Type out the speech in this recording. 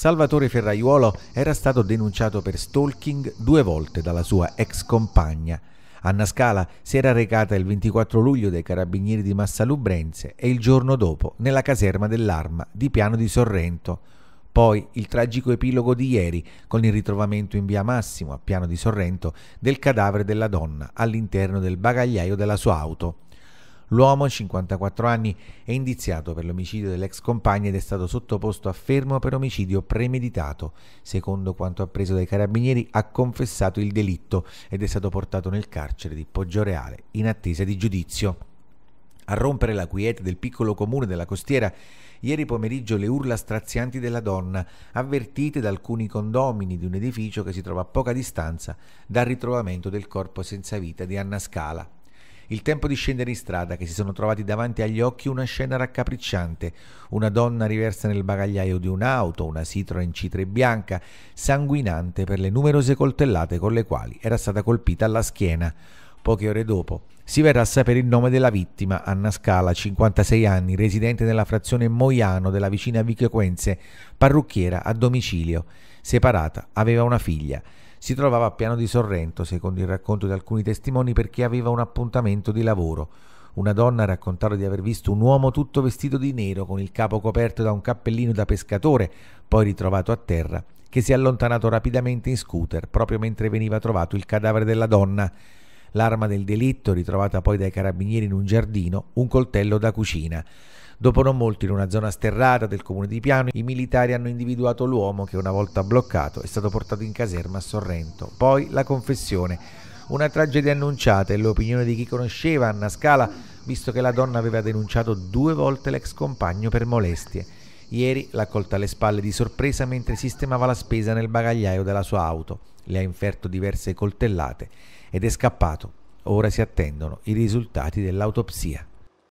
Salvatore Ferraiuolo era stato denunciato per stalking due volte dalla sua ex compagna. Anna Scala si era recata il 24 luglio dai carabinieri di Massalubrense e il giorno dopo nella caserma dell'Arma di Piano di Sorrento. Poi il tragico epilogo di ieri con il ritrovamento in via Massimo a Piano di Sorrento del cadavere della donna all'interno del bagagliaio della sua auto. L'uomo, 54 anni, è indiziato per l'omicidio dell'ex compagna ed è stato sottoposto a fermo per omicidio premeditato. Secondo quanto appreso dai carabinieri, ha confessato il delitto ed è stato portato nel carcere di Poggioreale in attesa di giudizio. A rompere la quiete del piccolo comune della costiera ieri pomeriggio le urla strazianti della donna, avvertite da alcuni condomini di un edificio che si trova a poca distanza dal ritrovamento del corpo senza vita di Anna Scala il tempo di scendere in strada che si sono trovati davanti agli occhi una scena raccapricciante, una donna riversa nel bagagliaio di un'auto, una Citroen C3 bianca, sanguinante per le numerose coltellate con le quali era stata colpita alla schiena. Poche ore dopo si verrà a sapere il nome della vittima, Anna Scala, 56 anni, residente nella frazione Moiano della vicina Vicchio Quenze, parrucchiera a domicilio. Separata, aveva una figlia. Si trovava a Piano di Sorrento, secondo il racconto di alcuni testimoni, perché aveva un appuntamento di lavoro. Una donna raccontava di aver visto un uomo tutto vestito di nero, con il capo coperto da un cappellino da pescatore, poi ritrovato a terra, che si è allontanato rapidamente in scooter, proprio mentre veniva trovato il cadavere della donna l'arma del delitto ritrovata poi dai carabinieri in un giardino, un coltello da cucina. Dopo non molto, in una zona sterrata del comune di Piano, i militari hanno individuato l'uomo che una volta bloccato è stato portato in caserma a Sorrento. Poi la confessione. Una tragedia annunciata e l'opinione di chi conosceva Anna Scala, visto che la donna aveva denunciato due volte l'ex compagno per molestie. Ieri l'ha colta alle spalle di sorpresa mentre sistemava la spesa nel bagagliaio della sua auto. Le ha inferto diverse coltellate ed è scappato. Ora si attendono i risultati dell'autopsia.